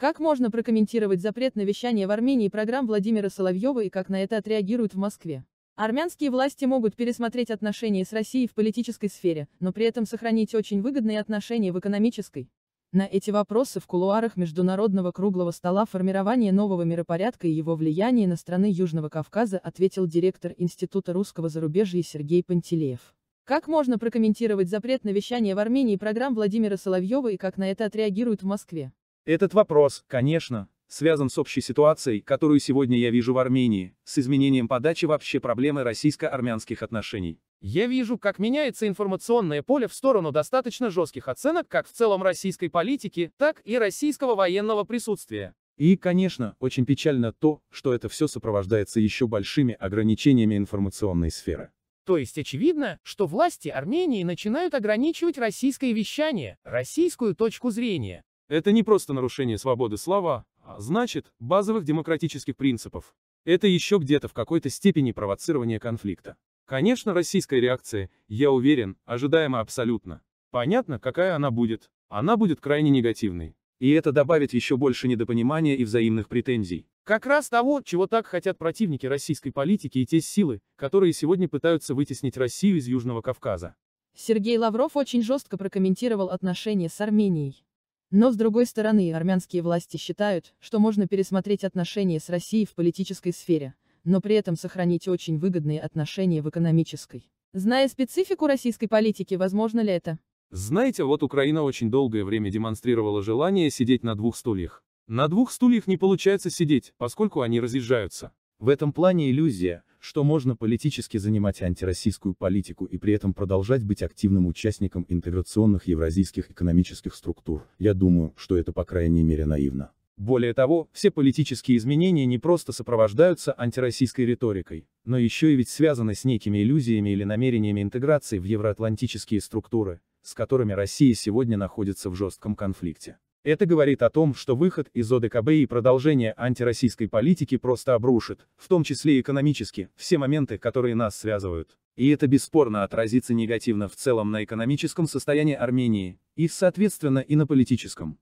Как можно прокомментировать запрет на вещание в Армении программ Владимира Соловьева и как на это отреагируют в Москве? Армянские власти могут пересмотреть отношения с Россией в политической сфере, но при этом сохранить очень выгодные отношения в экономической. На эти вопросы в кулуарах международного круглого стола формирование нового миропорядка и его влияние на страны Южного Кавказа ответил директор Института русского зарубежья Сергей Пантелеев. Как можно прокомментировать запрет на вещание в Армении программ Владимира Соловьева и как на это отреагируют в Москве? Этот вопрос, конечно, связан с общей ситуацией, которую сегодня я вижу в Армении, с изменением подачи вообще проблемы российско-армянских отношений. Я вижу, как меняется информационное поле в сторону достаточно жестких оценок как в целом российской политики, так и российского военного присутствия. И, конечно, очень печально то, что это все сопровождается еще большими ограничениями информационной сферы. То есть очевидно, что власти Армении начинают ограничивать российское вещание, российскую точку зрения, это не просто нарушение свободы слова, а значит, базовых демократических принципов. Это еще где-то в какой-то степени провоцирование конфликта. Конечно, российская реакция, я уверен, ожидаема абсолютно. Понятно, какая она будет. Она будет крайне негативной. И это добавит еще больше недопонимания и взаимных претензий. Как раз того, чего так хотят противники российской политики и те силы, которые сегодня пытаются вытеснить Россию из Южного Кавказа. Сергей Лавров очень жестко прокомментировал отношения с Арменией. Но с другой стороны, армянские власти считают, что можно пересмотреть отношения с Россией в политической сфере, но при этом сохранить очень выгодные отношения в экономической. Зная специфику российской политики, возможно ли это? Знаете, вот Украина очень долгое время демонстрировала желание сидеть на двух стульях. На двух стульях не получается сидеть, поскольку они разъезжаются. В этом плане иллюзия, что можно политически занимать антироссийскую политику и при этом продолжать быть активным участником интеграционных евразийских экономических структур. Я думаю, что это по крайней мере наивно. Более того, все политические изменения не просто сопровождаются антироссийской риторикой, но еще и ведь связаны с некими иллюзиями или намерениями интеграции в евроатлантические структуры, с которыми Россия сегодня находится в жестком конфликте. Это говорит о том, что выход из ОДКБ и продолжение антироссийской политики просто обрушит, в том числе экономически, все моменты, которые нас связывают. И это бесспорно отразится негативно в целом на экономическом состоянии Армении, и, соответственно, и на политическом.